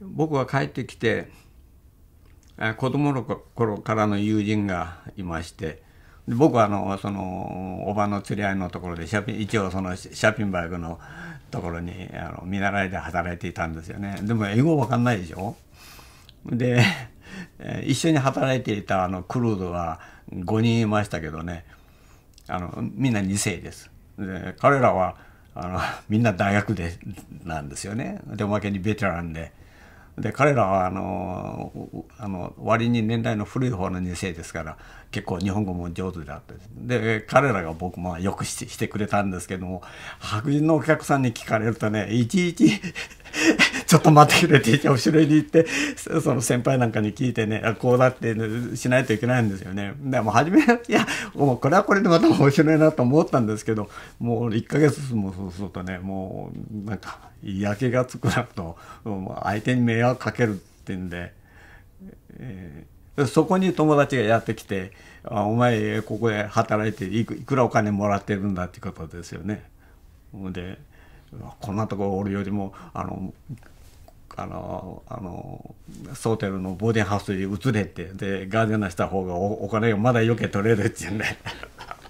僕は帰ってきて子供の頃からの友人がいまして僕はあのそのおばの釣り合いのところでシャピン一応そのシャピンバイクのところにあの見習いで働いていたんですよねでも英語わかんないでしょで一緒に働いていたあのクルードは5人いましたけどねあのみんな2世ですで彼らはあのみんな大学でなんですよねでおまけにベテランで。で彼らはあのあの割に年代の古い方の2世ですから結構日本語も上手であってで彼らが僕もよくしてしてくれたんですけども白人のお客さんに聞かれるとねいちいちょっと待ってくれって言って後ろに行ってその先輩なんかに聞いてねこうだって、ね、しないといけないんですよねでも初めいやもうこれはこれでまた面白いなと思ったんですけどもう1か月もそうするとねもうなんか嫌気がつくなと相手に迷惑かけるってんで。えーそこに友達がやってきて、あお前、ここで働いていくいくらお金もらってるんだってことですよね。で、こんなとこおるよりも、あの、あの、あの、ソテルのボーデンハウスに移れて、で、ガーデナーした方がお金がまだ余計取れるっていうね。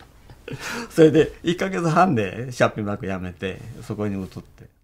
それで、1ヶ月半でシャッピンバックやめて、そこに移って。